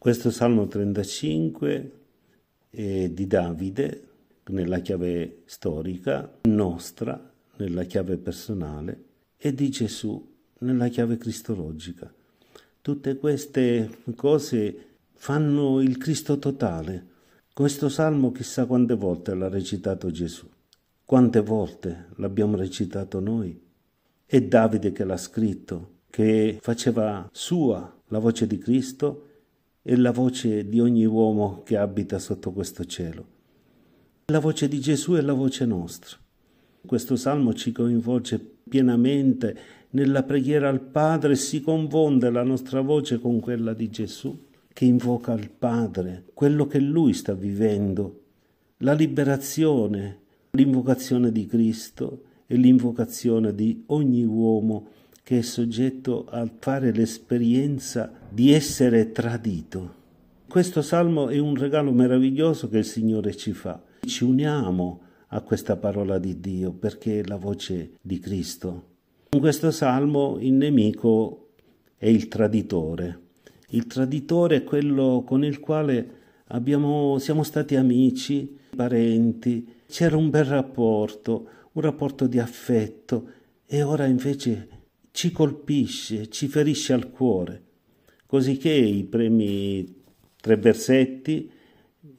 Questo Salmo 35 è eh, di Davide, nella chiave storica, nostra, nella chiave personale, e di Gesù, nella chiave cristologica. Tutte queste cose fanno il Cristo totale. Questo salmo chissà quante volte l'ha recitato Gesù, quante volte l'abbiamo recitato noi. È Davide che l'ha scritto, che faceva sua la voce di Cristo è la voce di ogni uomo che abita sotto questo cielo. La voce di Gesù è la voce nostra. Questo salmo ci coinvolge pienamente nella preghiera al Padre e si confonde la nostra voce con quella di Gesù che invoca al Padre quello che lui sta vivendo, la liberazione, l'invocazione di Cristo e l'invocazione di ogni uomo che è soggetto a fare l'esperienza di essere tradito. Questo salmo è un regalo meraviglioso che il Signore ci fa. Ci uniamo a questa parola di Dio perché è la voce di Cristo. In questo salmo il nemico è il traditore. Il traditore è quello con il quale abbiamo, siamo stati amici, parenti, c'era un bel rapporto, un rapporto di affetto e ora invece ci colpisce, ci ferisce al cuore cosicché i primi tre versetti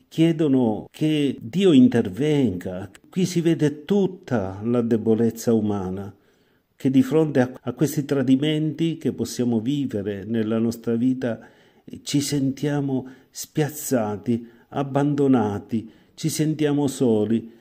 chiedono che Dio intervenga. Qui si vede tutta la debolezza umana, che di fronte a, a questi tradimenti che possiamo vivere nella nostra vita ci sentiamo spiazzati, abbandonati, ci sentiamo soli.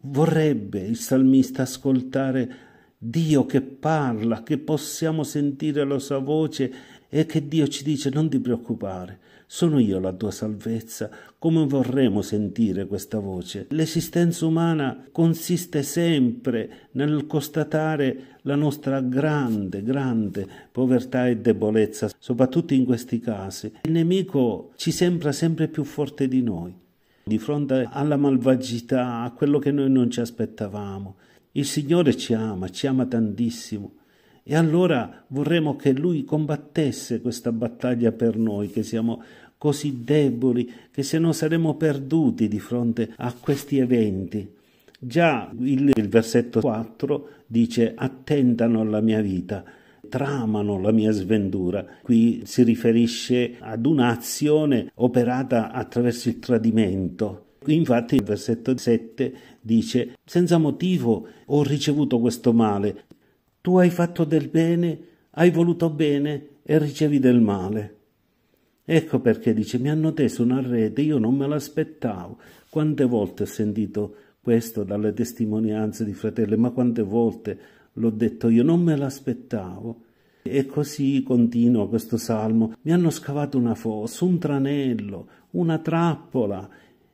Vorrebbe il salmista ascoltare Dio che parla, che possiamo sentire la sua voce e che Dio ci dice non ti preoccupare, sono io la tua salvezza, come vorremmo sentire questa voce. L'esistenza umana consiste sempre nel constatare la nostra grande, grande povertà e debolezza, soprattutto in questi casi. Il nemico ci sembra sempre più forte di noi, di fronte alla malvagità, a quello che noi non ci aspettavamo. Il Signore ci ama, ci ama tantissimo e allora vorremmo che Lui combattesse questa battaglia per noi, che siamo così deboli, che se no saremmo perduti di fronte a questi eventi. Già il, il versetto 4 dice attentano alla mia vita, tramano la mia sventura. Qui si riferisce ad un'azione operata attraverso il tradimento. Infatti il versetto 7 dice senza motivo ho ricevuto questo male, tu hai fatto del bene, hai voluto bene e ricevi del male. Ecco perché dice, mi hanno teso una rete, io non me l'aspettavo. Quante volte ho sentito questo dalle testimonianze di fratelli, ma quante volte l'ho detto io, non me l'aspettavo. E così continua questo salmo, mi hanno scavato una fossa, un tranello, una trappola,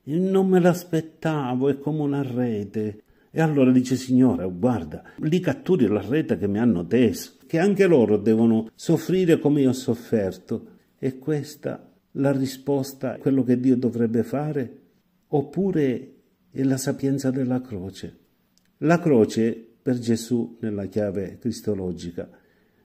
non me l'aspettavo, è come una rete. E allora dice Signore, guarda, li catturi la rete che mi hanno teso, che anche loro devono soffrire come io ho sofferto. E questa la risposta a quello che Dio dovrebbe fare? Oppure è la sapienza della croce? La croce per Gesù nella chiave cristologica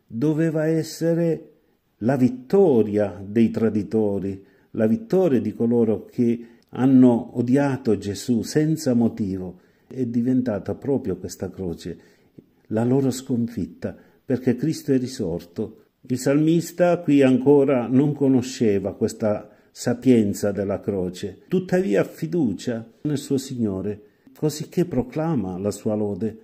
doveva essere la vittoria dei traditori, la vittoria di coloro che hanno odiato Gesù senza motivo è diventata proprio questa croce la loro sconfitta, perché Cristo è risorto. Il salmista qui ancora non conosceva questa sapienza della croce, tuttavia ha fiducia nel suo Signore, cosicché proclama la sua lode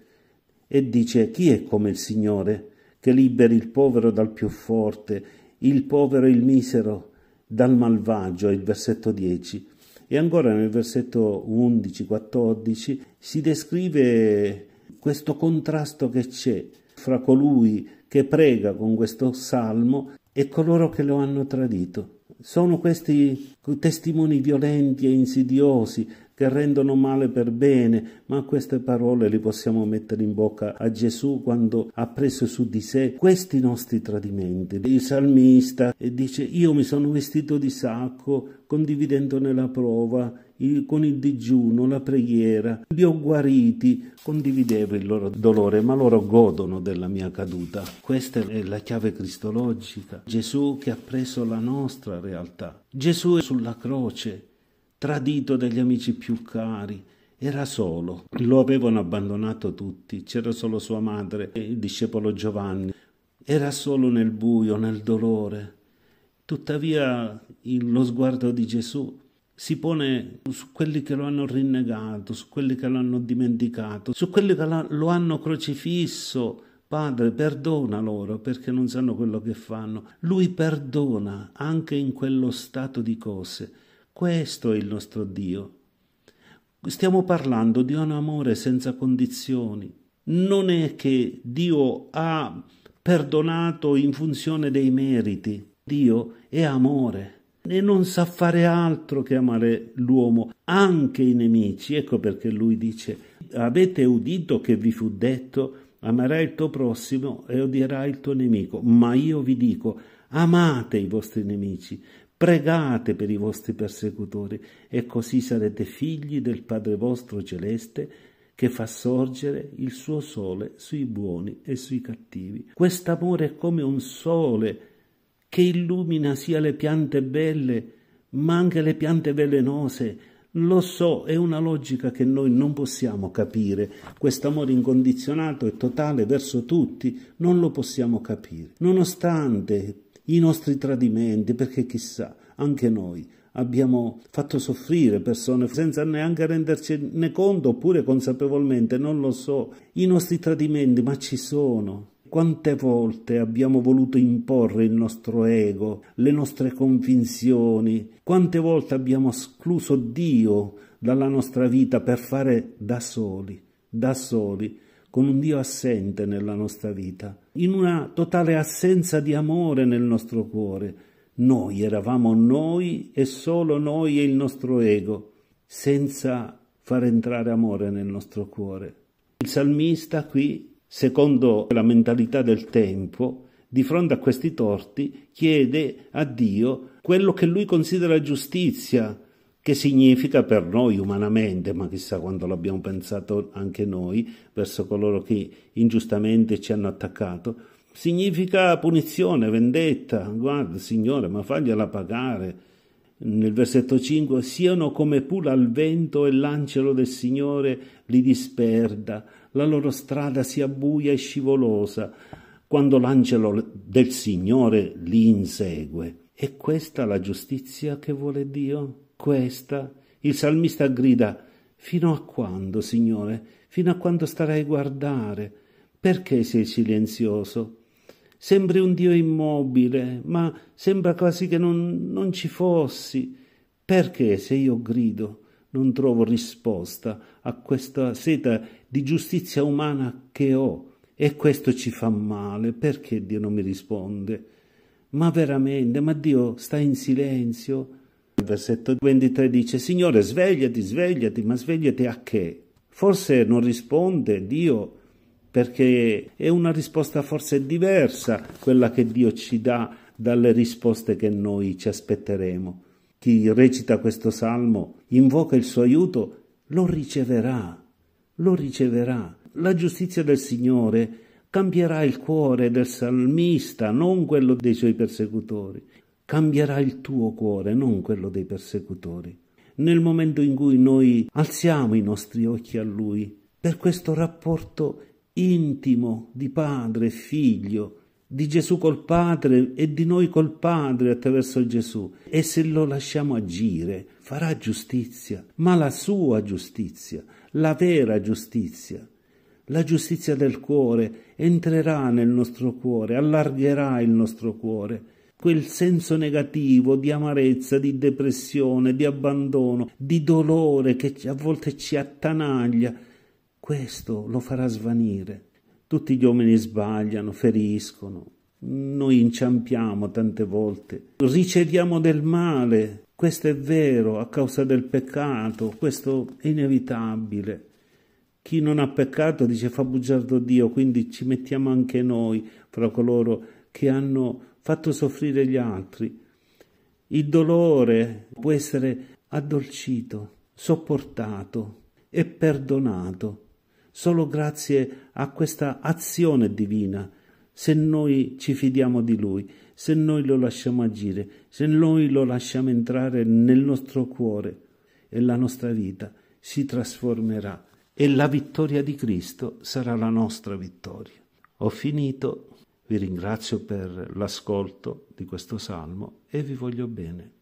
e dice chi è come il Signore che liberi il povero dal più forte, il povero e il misero dal malvagio, il versetto 10. E ancora nel versetto 11-14 si descrive questo contrasto che c'è fra colui che prega con questo salmo e coloro che lo hanno tradito. Sono questi testimoni violenti e insidiosi che rendono male per bene, ma queste parole le possiamo mettere in bocca a Gesù quando ha preso su di sé questi nostri tradimenti. Il salmista eh, dice io mi sono vestito di sacco condividendone la prova, il, con il digiuno, la preghiera, li ho guariti, condividevo il loro dolore, ma loro godono della mia caduta. Questa è la chiave cristologica. Gesù che ha preso la nostra realtà. Gesù è sulla croce tradito dagli amici più cari. Era solo, lo avevano abbandonato tutti, c'era solo sua madre e il discepolo Giovanni. Era solo nel buio, nel dolore. Tuttavia lo sguardo di Gesù si pone su quelli che lo hanno rinnegato, su quelli che lo hanno dimenticato, su quelli che lo hanno crocifisso. Padre, perdona loro perché non sanno quello che fanno. Lui perdona anche in quello stato di cose questo è il nostro Dio. Stiamo parlando di un amore senza condizioni. Non è che Dio ha perdonato in funzione dei meriti. Dio è amore e non sa fare altro che amare l'uomo, anche i nemici. Ecco perché lui dice, avete udito che vi fu detto, amerai il tuo prossimo e odierai il tuo nemico. Ma io vi dico, amate i vostri nemici, pregate per i vostri persecutori e così sarete figli del Padre vostro celeste che fa sorgere il suo sole sui buoni e sui cattivi. Quest'amore è come un sole che illumina sia le piante belle ma anche le piante velenose. Lo so, è una logica che noi non possiamo capire. Quest'amore incondizionato e totale verso tutti non lo possiamo capire. Nonostante i nostri tradimenti, perché chissà, anche noi abbiamo fatto soffrire persone senza neanche rendercene conto oppure consapevolmente, non lo so, i nostri tradimenti, ma ci sono. Quante volte abbiamo voluto imporre il nostro ego, le nostre convinzioni, quante volte abbiamo escluso Dio dalla nostra vita per fare da soli, da soli con un Dio assente nella nostra vita, in una totale assenza di amore nel nostro cuore. Noi eravamo noi e solo noi e il nostro ego, senza far entrare amore nel nostro cuore. Il salmista qui, secondo la mentalità del tempo, di fronte a questi torti, chiede a Dio quello che lui considera giustizia, che significa per noi umanamente, ma chissà quanto l'abbiamo pensato anche noi, verso coloro che ingiustamente ci hanno attaccato, significa punizione, vendetta, guarda Signore, ma fagliela pagare. Nel versetto 5, siano come pula al vento e l'angelo del Signore li disperda, la loro strada sia buia e scivolosa, quando l'angelo del Signore li insegue. È questa la giustizia che vuole Dio? Questa, il salmista grida, fino a quando, Signore, fino a quando starai a guardare? Perché sei silenzioso? Sembri un Dio immobile, ma sembra quasi che non, non ci fossi. Perché se io grido non trovo risposta a questa seta di giustizia umana che ho? E questo ci fa male, perché Dio non mi risponde? Ma veramente, ma Dio sta in silenzio? Il versetto 23 dice, Signore, svegliati, svegliati, ma svegliati a che? Forse non risponde Dio perché è una risposta forse diversa quella che Dio ci dà dalle risposte che noi ci aspetteremo. Chi recita questo salmo, invoca il suo aiuto, lo riceverà, lo riceverà. La giustizia del Signore cambierà il cuore del salmista, non quello dei suoi persecutori cambierà il tuo cuore, non quello dei persecutori. Nel momento in cui noi alziamo i nostri occhi a Lui, per questo rapporto intimo di padre e figlio, di Gesù col Padre e di noi col Padre attraverso Gesù. E se lo lasciamo agire, farà giustizia, ma la sua giustizia, la vera giustizia. La giustizia del cuore entrerà nel nostro cuore, allargherà il nostro cuore quel senso negativo di amarezza, di depressione, di abbandono, di dolore che a volte ci attanaglia, questo lo farà svanire. Tutti gli uomini sbagliano, feriscono, noi inciampiamo tante volte, riceviamo del male, questo è vero, a causa del peccato, questo è inevitabile. Chi non ha peccato dice fa bugiardo Dio, quindi ci mettiamo anche noi fra coloro che che hanno fatto soffrire gli altri. Il dolore può essere addolcito, sopportato e perdonato solo grazie a questa azione divina, se noi ci fidiamo di Lui, se noi lo lasciamo agire, se noi lo lasciamo entrare nel nostro cuore e la nostra vita si trasformerà e la vittoria di Cristo sarà la nostra vittoria. Ho finito. Vi ringrazio per l'ascolto di questo salmo e vi voglio bene.